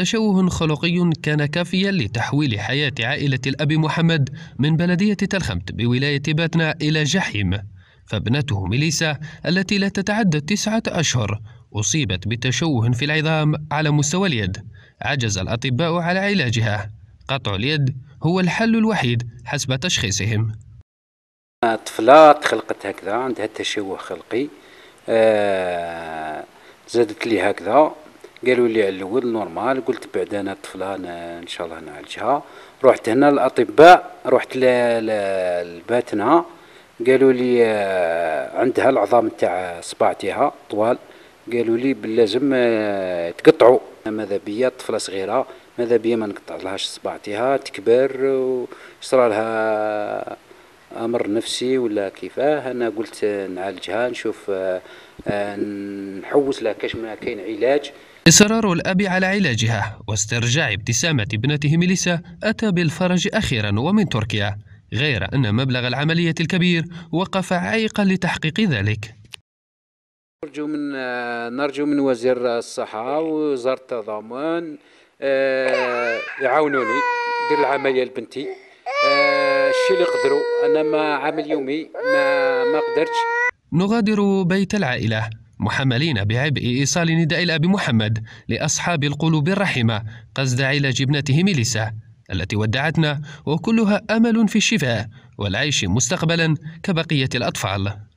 تشوه خلقي كان كافيا لتحويل حياة عائلة الأب محمد من بلدية تلخمت بولاية باتنا إلى جحيم فابنته ميليسا التي لا تتعدى تسعة أشهر أصيبت بتشوه في العظام على مستوى اليد عجز الأطباء على علاجها قطع اليد هو الحل الوحيد حسب تشخيصهم طفلة تخلقت هكذا عندها تشوه خلقي آه زادت لي هكذا قالوا لي على الاول نورمال قلت بعد انا الطفله أنا ان شاء الله نعالجها رحت هنا للاطباء رحت للباتنه قالوا لي آه، عندها العظام تاع صباعتها طوال قالوا لي بلازم آه، تقطعوا ماذا بيا طفله صغيره ماذا بيا ما نقطع لهاش صباعتها تكبر وصرا لها امر نفسي ولا كيفاه انا قلت نعالجها نشوف آه، آه، نحوس لها كاش ما كاين علاج إصرار الأب على علاجها واسترجاع ابتسامة ابنته ميليسا أتى بالفرج أخيرا ومن تركيا غير أن مبلغ العملية الكبير وقف عائقا لتحقيق ذلك نرجو من آه، نرجو من وزير الصحة ووزارة التضامن يعاونوني ندير العملية لبنتي الشيء اللي قدروا انا ما عامل يومي ما ما قدرتش نغادر بيت العائله محملين بعبء ايصال نداء الاب محمد لاصحاب القلوب الرحمه قصد علاج ابنته ميليسا التي ودعتنا وكلها امل في الشفاء والعيش مستقبلا كبقيه الاطفال